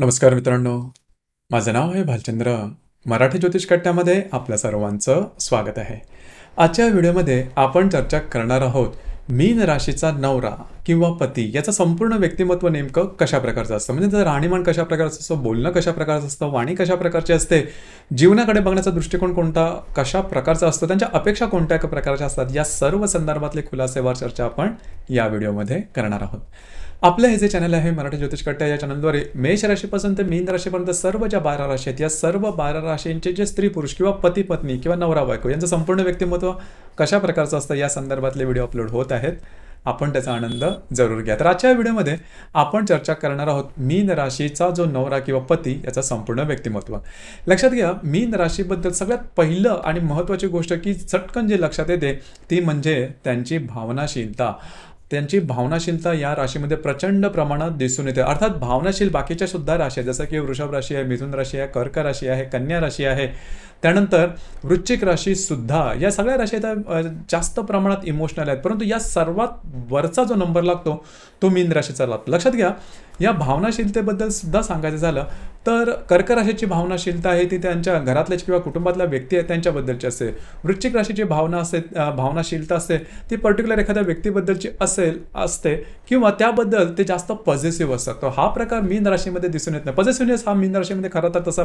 नमस्कार मित्रांनो माझं नाव आहे भालचंद्र मराठी ज्योतिष कट्ट्यामध्ये आपल्या सर्वांचं स्वागत आहे आजच्या व्हिडिओमध्ये आपण चर्चा करणार आहोत मीन राशीचा नवरा किंवा पती याचं संपूर्ण व्यक्तिमत्व नेमकं कशा प्रकारचं असतं म्हणजे जर राहणीमान कशा प्रकारचं असतं बोलणं कशा प्रकारचं असतं वाणी कशा प्रकारची असते जीवनाकडे बघण्याचा दृष्टिकोन कोणता कशा प्रकारचा असतो त्यांच्या अपेक्षा कोणत्या प्रकारच्या असतात या सर्व संदर्भातले खुलासेवार चर्चा आपण या व्हिडिओमध्ये करणार आहोत आपलं हे जे चॅनल आहे मराठी ज्योतिष कट्टा या चॅनलद्वारे मेष राशीपासून ते मीन राशीपर्यंत सर्व ज्या बारा राशी आहेत या सर्व बारा राशींचे जे स्त्री पुरुष किंवा पती पत्नी किंवा नवरा बायको यांचं संपूर्ण व्यक्तिमत्व कशा प्रकारचं असतं या संदर्भातले व्हिडिओ अपलोड होत आहेत आपण त्याचा आनंद जरूर घ्या तर आजच्या व्हिडिओमध्ये आपण चर्चा करणार आहोत मीन राशीचा जो नवरा किंवा पती याचा संपूर्ण व्यक्तिमत्व लक्षात घ्या मीन राशीबद्दल सगळ्यात पहिलं आणि महत्त्वाची गोष्ट की चटकन जे लक्षात येते ती म्हणजे त्यांची भावनाशीलता त्यांची भावनाशीलता या राशीमध्ये प्रचंड प्रमाणात दिसून येते अर्थात भावनाशील बाकीच्या सुद्धा राशी आहे जसं की वृषभ राशी आहे मिथुन राशी आहे कर्क राशी आहे कन्या राशी आहे त्यानंतर वृश्चिक राशीसुद्धा या सगळ्या राशी आता जास्त प्रमाणात इमोशनल आहेत परंतु या सर्वात वरचा जो नंबर लागतो तो मीन राशीचा लागतो लक्षात घ्या या भावनाशीलतेबद्दल सुद्धा सांगायचं झालं तर कर्कराशीची भावनाशीलता आहे ती त्यांच्या घरातल्याच किंवा कुटुंबातल्या व्यक्ती आहे त्यांच्याबद्दलची असते वृश्चिक राशीची भावना असेल भावनाशीलता असते ती पर्टिक्युलर एखाद्या व्यक्तीबद्दलची असेल असते किंवा त्याबद्दल ते जास्त पॉझिटिव्ह असतात हा प्रकार मीन राशीमध्ये दिसून येत नाही पॉझिटिव्हनेस हा मीन राशीमध्ये खरं तर तसा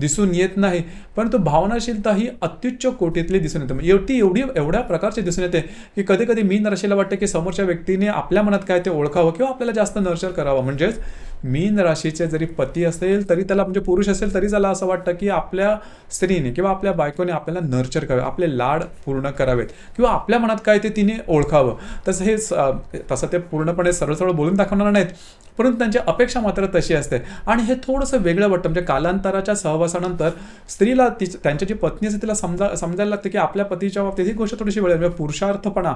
दिसून येत नाही परंतु भावनाशीलता ही अत्युच्च कोटीतली दिसून येते म्हणजे एवढी एवढी एवढ्या प्रकारची दिसून येते की कधी कधी मीन राशीला वाटतं की समोरच्या व्यक्तीने आपल्या मनात काय ते ओळखावं किंवा आपल्याला जास्त नर्चर करावं म्हणजेच मीन राशीचे जरी पती असेल तरी त्याला म्हणजे पुरुष असेल तरी त्याला असं वाटतं की आपल्या स्त्रीने किंवा आपल्या बायकोने आपल्याला नर्चर करावे आपले लाड पूर्ण करावेत किंवा आपल्या मनात काय ते तिने ओळखावं तसं हे तसं ते पूर्णपणे सरळ सरळ बोलून दाखवणार नाहीत परंतु त्यांची अपेक्षा मात्र तशी असते आणि हे थोडंसं वेगळं वाटतं म्हणजे कालांतराच्या सहवासानंतर स्त्रीला ती त्यांच्या जी पत्नी असते तिला समजा समजायला लागते की आपल्या पतीच्या बाबतीत ही गोष्ट थोडीशी वेळ म्हणजे पुरुषार्थपणा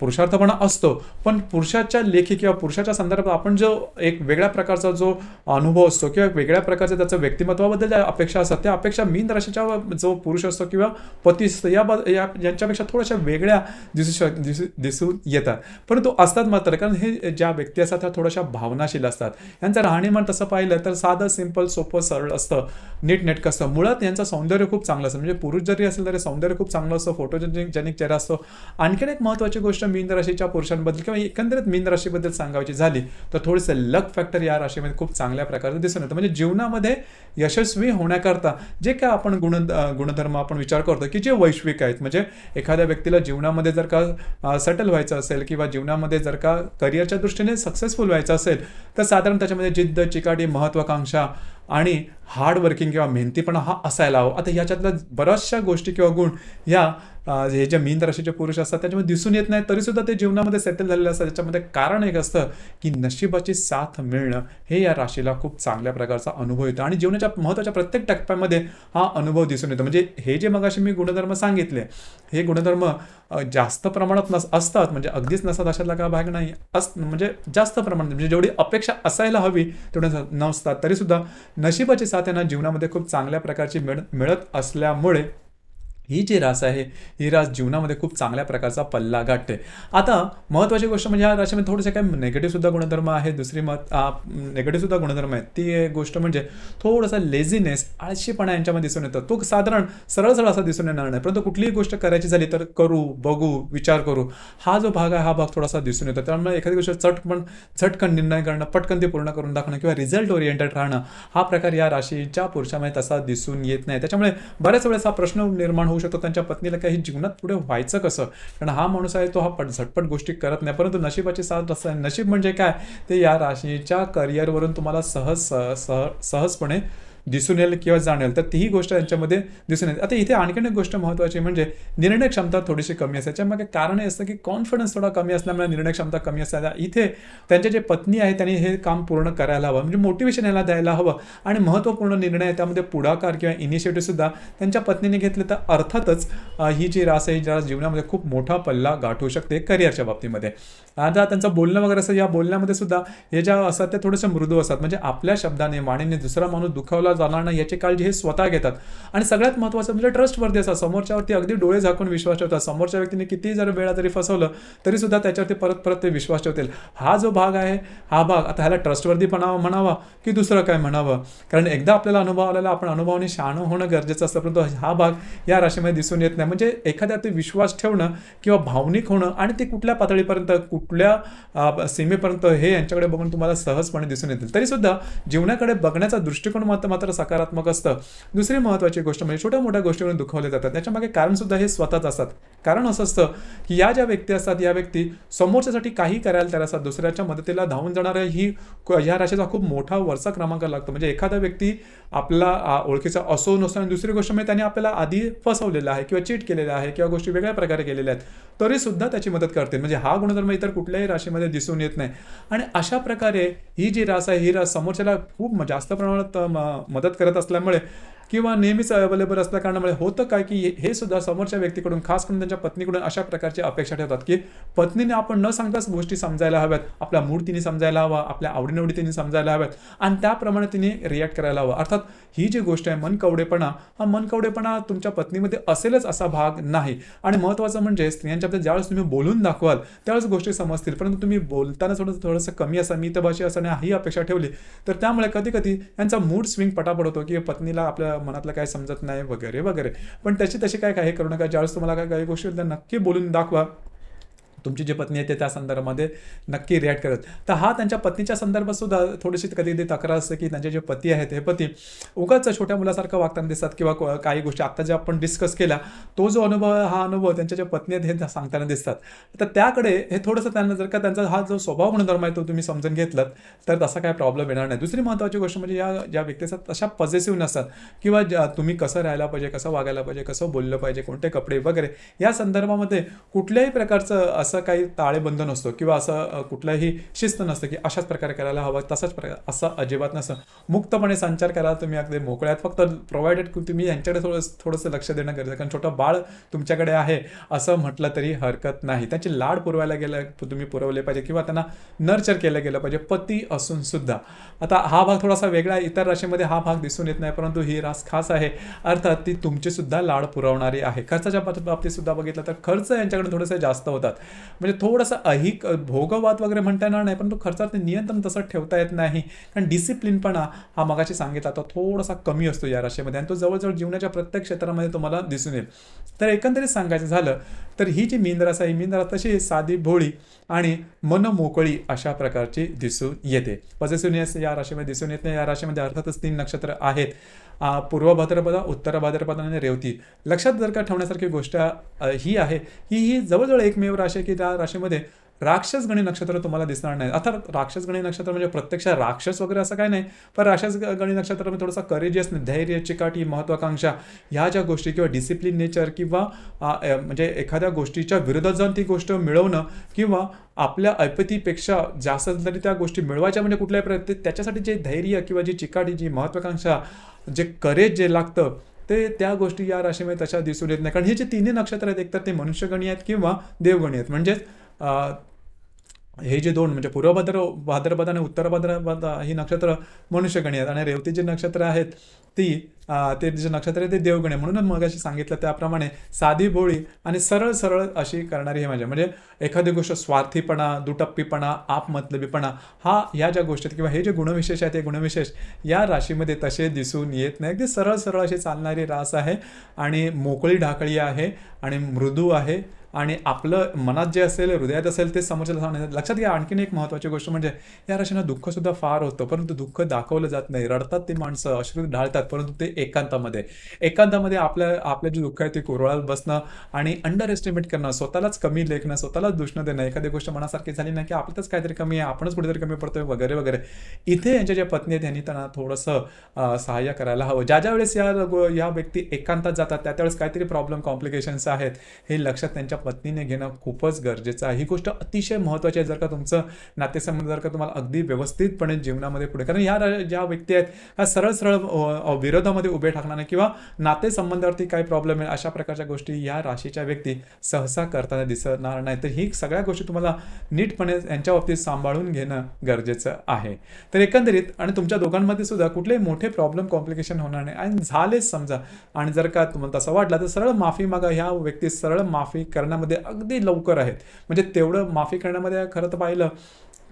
पुरुषार्थपणा असतो पण पुरुषाच्या लेखी किंवा पुरुषाच्या संदर्भात आपण जो एक वेगळ्या प्रकारचा जो अनुभव असतो किंवा वेगळ्या प्रकारचं त्याचं व्यक्तिमत्वाबद्दल ज्या अपेक्षा असतात त्या अपेक्षा मीन राशीच्या जो पुरुष असतो किंवा पती असतो या यांच्यापेक्षा थोड्याशा वेगळ्या दिसू शक दिसू दिसून येतात परंतु असतात मात्र कारण हे ज्या व्यक्ती असतात त्या थोड्याशा भावना कल्पनाशील असतात यांचं राहणीमान तसं पाहिलं तर साधं सिंपल सोपं सरळ असतं नेटकं असतं मुळात यांचं सौंदर्य खूप चांगलं असतं म्हणजे पुरुष जरी असेल तरी सौंदर्य खूप चांगलं असतं फोटोजेनिक जनिक चेहरा असतो आणखीन एक महत्त्वाची गोष्ट मीन राशीच्या पुरुषांबद्दल किंवा एकंदरीत मीन राशीबद्दल सांगायची झाली तर थोडीसं लक फॅक्टर या राशीमध्ये खूप चांगल्या प्रकारे दिसून येतं म्हणजे जीवनामध्ये यशस्वी होण्याकरता जे काय आपण गुण गुणधर्म आपण विचार करतो की जे वैश्विक आहेत म्हणजे एखाद्या व्यक्तीला जीवनामध्ये जर का सेटल व्हायचं असेल किंवा जीवनामध्ये जर का करिअरच्या दृष्टीने सक्सेसफुल व्हायचं असेल तर साधारण त्याच्यामध्ये जिद्द चिकाटी महत्त्वाकांक्षा आणि हार्डवर्किंग किंवा मेहनतीपणा हा असायला हवा आता याच्यातल्या बऱ्याचशा गोष्टी किंवा गुण या हे जे मीन राशीचे पुरुष असतात त्याच्यामध्ये दिसून येत नाही तरीसुद्धा ते जीवनामध्ये सेटल झालेले असतात त्याच्यामध्ये कारण एक असतं की नशिबाची साथ मिळणं हे या राशीला खूप चांगल्या प्रकारचा अनुभव येतो आणि जीवनाच्या महत्त्वाच्या प्रत्येक टप्प्यामध्ये हा अनुभव दिसून येतो म्हणजे हे जे मगाशी मी गुणधर्म सांगितले हे गुणधर्म जास्त प्रमाणात नस असतात म्हणजे अगदीच नसतात अशातला का भाग नाही अस म्हणजे जास्त प्रमाणात म्हणजे जेवढी अपेक्षा असायला हवी तेवढे नसतात तरीसुद्धा नशिबाचे साथ यांना जीवनामध्ये खूप चांगल्या प्रकारची मिळ मिळत असल्यामुळे ही जी रास आहे ही रास जीवनामध्ये खूप चांगल्या प्रकारचा पल्ला गाठते आता महत्त्वाची गोष्ट म्हणजे या राशीमध्ये थोडेसे काय सुद्धा गुणधर्म आहे दुसरी मत सुद्धा गुणधर्म आहे ती एक गोष्ट म्हणजे थोडासा लेझीनेस आळशीपणा यांच्यामध्ये दिसून येतो तो साधारण सरळ सरळ असा दिसून येणार नाही परंतु कुठलीही गोष्ट करायची झाली तर करू बघू विचार करू हा जो भाग आहे हा भाग थोडासा दिसून येतो त्यामुळे एखादी गोष्ट चटपण चटकन निर्णय करणं पटकन ते पूर्ण करून दाखवणं किंवा रिझल्ट ओरिएंटेड राहणं हा प्रकार या राशीच्या पुरुषामध्ये तसा दिसून येत नाही त्याच्यामुळे बऱ्याच वेळेस हा प्रश्न निर्माण होऊ शकतो त्यांच्या पत्नीला काही जीवनात पुढे व्हायचं कसं कारण हा माणूस आहे तो हा पट झटपट गोष्टी करत नाही परंतु नशिबाची साथ असं नशीब म्हणजे काय ते या राशीच्या करिअरवरून तुम्हाला सहज सह सहजपणे दिसून येईल किंवा जाणेल तर तीही गोष्ट त्यांच्यामध्ये दिसून येईल आता इथे आणखीन एक गोष्ट महत्वाची म्हणजे निर्णय क्षमता थोडीशी कमी असते मागे कारण हे असतं की कॉन्फिडन्स थोडा कमी असल्यामुळे निर्णय क्षमता कमी असल्या इथे त्यांच्या जे पत्नी आहे त्यांनी हे काम पूर्ण करायला हवं म्हणजे मोटिवेशन याला द्यायला हवं आणि महत्त्वपूर्ण निर्णय त्यामध्ये पुढाकार किंवा इनिशिएटिव्हसुद्धा त्यांच्या पत्नीने घेतले तर अर्थातच ही जी रास आहे ज्या जीवनामध्ये खूप मोठा पल्ला गाठू शकते करिअरच्या बाबतीमध्ये आता त्यांचं बोलणं वगैरे असं या बोलण्यामध्ये सुद्धा हे ज्या असतात ते थोडंसं मृदू असतात म्हणजे आपल्या शब्दाने वाणीने दुसरा माणूस दुखावला जाणार नाही याची काळजी हे स्वतः घेतात आणि सगळ्यात महत्वाचं म्हणजे ट्रस्टवरती असा समोरच्यावरती अगदी डोळे झाकून विश्वास ठेवतात समोरच्या व्यक्तीने किती जर वेळा जरी फसवलं तरी सुद्धा त्याच्यावरती परत परत ते विश्वास ठेवतील हा जो भाग आहे हा भाग आता ह्याला ट्रस्टवरती म्हणावा की दुसरं काय म्हणावं कारण एकदा आपल्याला अनुभव आलेला आपण अनुभवाने शहाणं होणं गरजेचं असतं परंतु हा भाग या राशीमध्ये दिसून येत नाही म्हणजे ते विश्वास ठेवणं किंवा भावनिक होणं आणि ते कुठल्या पातळीपर्यंत कुठल्या सीमेपर्यंत हे यांच्याकडे बघून तुम्हाला सहजपणे दिसून येतील सुद्धा जीवनाकडे बघण्याचा दृष्टिकोन मात्र मात्र तर सकारात्मक असतं दुसरी महत्वाची गोष्ट म्हणजे छोट्या मोठ्या गोष्टीवरून दुखावले जातात त्याच्यामागे सुद्धा हे स्वतःच असतात कारण असं असतं की या ज्या व्यक्ती असतात या व्यक्ती समोरच्यासाठी काही करायला तयार असतात दुसऱ्याच्या मदतीला धावून जाणाऱ्या ही ह्या राशीचा खूप मोठा वरचा क्रमांक लागतो म्हणजे एखादा व्यक्ती आपला ओळखीचा असो नसो आणि दुसरी गोष्ट म्हणजे त्याने आपल्याला आधी फसवलेलं आहे किंवा चीट केलेलं आहे किंवा गोष्टी वेगळ्या प्रकारे केलेल्या आहेत तरी सुद्धा त्याची मदत करते म्हणजे हा गुणधर्म इतर कुठल्याही राशीमध्ये दिसून येत नाही आणि अशा प्रकारे ही जी रास आहे ही रास समोरच्याला खूप जास्त प्रमाणात मदत करत असल्यामुळे किंवा नेहमीच अवेलेबल असल्या कारणामुळे होतं काय की हे सुद्धा समोरच्या व्यक्तीकडून खास करून त्यांच्या पत्नीकडून अशा प्रकारची अपेक्षा ठेवतात की पत्नीने आपण न सांगताच गोष्टी समजायला हव्यात आपला मूड तिने समजायला हवा आपल्या आवडीनिवडी तिने समजायला हव्यात आणि त्याप्रमाणे तिने रिॲक्ट करायला हवं अर्थात ही जी गोष्ट आहे मनकवडेपणा हा मनकवडेपणा तुमच्या पत्नीमध्ये असेलच असा भाग नाही आणि महत्त्वाचं म्हणजे स्त्रियांच्या ज्यावेळेस तुम्ही बोलून दाखवाल त्यावेळेस गोष्टी समजतील परंतु तुम्ही बोलताना थोडं थोडंसं कमी असा मीतभाषी असा भाषी ही अपेक्षा ठेवली तर त्यामुळे कधी कधी यांचा मूड स्विंग पटापट होतो की पत्नीला आपल्या मनातलं काय समजत नाही वगैरे वगैरे पण तसे तशी काय काय करू नका ज्यावेळेस तुम्हाला काय काही गोष्टी नक्की बोलून दाखवा तुमची जी पत्नी आहे ते त्या संदर्भामध्ये नक्की रिॲक्ट करत तर हा त्यांच्या पत्नीच्या संदर्भात सुद्धा थोडीशी कधी कधी तक्रार असते की त्यांचे जे पती आहेत हे पती उगाच छोट्या मुलासारखं वागताना दिसतात किंवा काही गोष्टी आत्ता ज्या आपण डिस्कस केला तो जो अनुभव हा अनुभव त्यांच्या ज्या पत्नी आहेत हे सांगताना दिसतात तर त्याकडे हे थोडंसं त्यांना जर का त्यांचा हा जो स्वभाव म्हणून धर्म आहे तो तुम्ही समजून घेतलात तर तसा काय प्रॉब्लेम येणार नाही दुसरी महत्त्वाची गोष्ट म्हणजे या ज्या व्यक्तीचा तशा पॉझिटिव्ह नसतात किंवा ज्या तुम्ही कसं राहायला पाहिजे कसं वागायला पाहिजे कसं बोललं पाहिजे कोणते कपडे वगैरे या संदर्भामध्ये कुठल्याही प्रकारचं असं असं काही ताळेबंद नसतो किंवा असं कुठलाही शिस्त नसतं की अशाच प्रकारे करायला हवं तसाच प्रकार असं अजिबात नसतं मुक्तपणे संचार करायला तुम्ही अगदी मोकळ्यात फक्त प्रोव्हायडेड तुम्ही यांच्याकडे थोडं थोडंसं लक्ष देणं गरजेचं कारण छोटं बाळ तुमच्याकडे आहे असं म्हटलं तरी हरकत नाही त्याची लाड पुरवायला गेलं तुम्ही पुरवले पाहिजे किंवा त्यांना नर्चर केलं गेलं पाहिजे पती असून सुद्धा आता हा भाग थोडासा वेगळा आहे इतर राशीमध्ये हा भाग दिसून येत नाही परंतु ही रास खास आहे अर्थात ती तुमची सुद्धा लाड पुरवणारी आहे खर्चाच्या बाबतीत सुद्धा बघितलं तर खर्च यांच्याकडे थोडेसे जास्त होतात म्हणजे थोडासा अहिक भोगवाद वगैरे म्हणता येणार नाही पण तो ते नियंत्रण तसं ठेवता येत नाही कारण डिसिप्लिनपणा हा मगाशी सांगितला तो थोडासा कमी असतो या राशीमध्ये आणि तो जवळजवळ जीवनाच्या प्रत्येक क्षेत्रामध्ये तुम्हाला दिसून येईल तर एकंदरीत सांगायचं झालं तर ही जी मीनरास आहे मीनरास तशी साधी भोळी आणि मन मोकळी अशा प्रकारची दिसून येते पजेसुनियस या राशीमध्ये दिसून येत नाही या राशीमध्ये अर्थातच तीन नक्षत्र आहेत पूर्व भाद्रपदा उत्तर भाद्रपदा आणि रेवती लक्षात जर का ठेवण्यासारखी गोष्ट ही आहे ही ही जवळजवळ एकमेव राशी की की त्या राशीमध्ये राक्षस गणी नक्षत्र तुम्हाला दिसणार नाही अर्थात राक्षस गणी नक्षत्र म्हणजे प्रत्यक्ष राक्षस वगैरे असं काही नाही पण राक्षस गणी नक्षत्र म्हणजे थोडासा करेजियस धैर्य चिकाटी महत्त्वाकांक्षा ह्या ज्या गोष्टी किंवा डिसिप्लिन नेचर किंवा म्हणजे एखाद्या गोष्टीच्या विरोधात जाऊन ती गोष्ट मिळवणं किंवा आपल्या ऐपतीपेक्षा जास्त तरी त्या गोष्टी मिळवायच्या म्हणजे कुठल्याही प्रयत्न त्याच्यासाठी जे धैर्य किंवा जी चिकाटी जी महत्त्वाकांक्षा जे करेज जे लागतं ते त्या गोष्टी या राशीमध्ये तशा दिसून येत नाही कारण हे जे तिन्ही नक्षत्र आहेत एकतर ते मनुष्यगणी आहेत किंवा देवगणी आहेत म्हणजेच हे जे दोन म्हणजे पूर्व भाद्र भाद्रपद आणि उत्तर भाद्रपद ही नक्षत्र मनुष्यगणी आहेत आणि रेवती जी नक्षत्र आहेत ती ते जे नक्षत्र आहे ते देवगणे म्हणूनच मग अशी सांगितलं त्याप्रमाणे साधी बोळी आणि सरळ सरळ अशी करणारी हे माझ्या म्हणजे एखादी गोष्ट स्वार्थीपणा दुटप्पीपणा आपमतलबीपणा हा ह्या ज्या आहेत किंवा हे जे गुणविशेष आहेत हे गुणविशेष या राशीमध्ये तसे दिसून येत नाही ते सरळ सरळ अशी चालणारी रास आहे आणि मोकळी ढाकळी आहे आणि मृदू आहे आणि आपलं मनात जे असेल हृदयात असेल ते समोरच्याला लक्षात घ्या आणखीन एक महत्त्वाची गोष्ट म्हणजे या दुःख दुःखसुद्धा फार होतं परंतु दुःख दाखवलं जात नाही रडतात ते माणसं अश्रू ढाळतात परंतु ते एकांतामध्ये एकांतामध्ये आपल्या आपलं जे दुःख आहे ते कोरळात बसणं आणि अंडर एस्टिमेट करणं स्वतःलाच कमी लेखणं स्वतःलाच दुष्ण देणं एखादी गोष्ट मनासारखी झाली नाही की आपल्यातच काहीतरी कमी आहे आपणच कुठेतरी कमी पडतोय वगैरे वगैरे इथे यांच्या ज्या पत्नी आहेत यांनी त्यांना थोडंसं सहाय्य करायला हवं ज्या ज्या वेळेस या या व्यक्ती एकांतात जातात त्या त्यावेळेस काहीतरी प्रॉब्लेम कॉम्प्लिकेशन्स आहेत हे लक्षात त्यांच्या पत्नीने घेणं खूपच गरजेचं आहे ही गोष्ट अतिशय महत्वाची आहे जर का तुमचं नातेसंबंध जर का तुम्हाला अगदी व्यवस्थितपणे जीवनामध्ये पुढे कारण ह्या ज्या व्यक्ती आहेत ह्या सरळ सरळ विरोधामध्ये उभे टाकणार नाही किंवा नातेसंबंधावरती काय प्रॉब्लेम आहे अशा प्रकारच्या गोष्टी या राशीच्या व्यक्ती सहसा करताना दिसणार नाही तर ही सगळ्या गोष्टी तुम्हाला नीटपणे यांच्या बाबतीत सांभाळून घेणं गरजेचं आहे तर एकंदरीत आणि तुमच्या दोघांमध्ये सुद्धा कुठले मोठे प्रॉब्लेम कॉम्प्लिकेशन होणार नाही आणि झालेच समजा आणि जर का तुम्हाला तसं वाटलं तर सरळ माफी मागा ह्या व्यक्ती सरळ माफी करणं करण्यामध्ये अगदी लवकर आहेत म्हणजे तेवढं माफी करण्यामध्ये खरं तर पाहिलं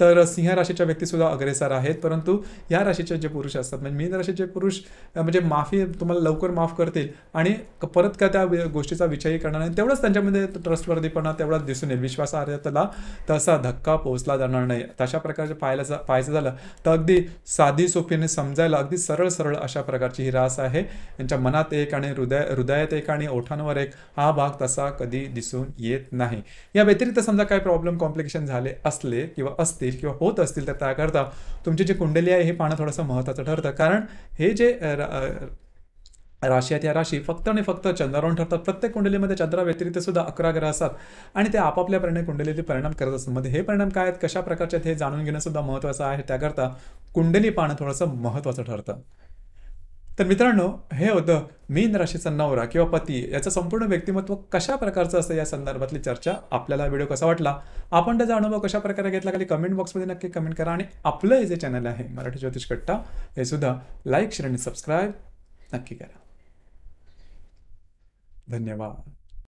तर सिंह राशीच्या व्यक्तीसुद्धा अग्रेसर आहेत परंतु या राशीचे जे पुरुष असतात म्हणजे मीन राशीचे पुरुष म्हणजे माफी तुम्हाला लवकर माफ करतील आणि परत का त्या गोष्टीचा विचारही करणार नाही तेवढंच त्यांच्यामध्ये ट्रस्टवर्दीपणा तेवढाच दिसून येईल विश्वासार्हतेला तसा धक्का पोहोचला जाणार नाही तशा प्रकारचे पाहायला पाहायचं झालं तर अगदी साधी सोपीने समजायला अगदी सरळ सरळ अशा प्रकारची ही रास आहे यांच्या मनात एक आणि हृदय हृदयात एक आणि ओठांवर एक हा भाग तसा कधी दिसून येत नाही या व्यतिरिक्त समजा काही प्रॉब्लेम कॉम्प्लिकेशन झाले असले किंवा असतील किंवा होत असतील तर त्याकरता तुमची जी कुंडली आहे हे पाहणं थोडंसं महत्त्वाचं ठरतं कारण हे जे राशी आहेत या राशी फक्त आणि फक्त चंद्रावरून ठरतात प्रत्येक कुंडलीमध्ये चंद्राव्यतिरिक्त सुद्धा अकरा ग्रह असतात आणि ते आपापल्या परिणाम कुंडलीतील परिणाम करत असतात मध्ये हे परिणाम काय आहेत कशा प्रकारचे आहेत हे जाणून घेणं सुद्धा महत्वाचं आहे त्याकरता कुंडली पाहणं थोडंसं महत्वाचं ठरतं तर मित्रांनो हे होतं मीन राशीचा नवरा किंवा पती याचं संपूर्ण व्यक्तिमत्व कशा प्रकारचं असतं या संदर्भातली चर्चा आपल्याला व्हिडिओ कसा वाटला आपण त्याचा अनुभव कशा प्रकारे घेतला खाली कमेंट बॉक्समध्ये नक्की कमेंट करा आणि आपलं हे जे चॅनल आहे मराठी ज्योतिष कट्टा हे सुद्धा लाईक शेअर आणि सबस्क्राईब नक्की करा धन्यवाद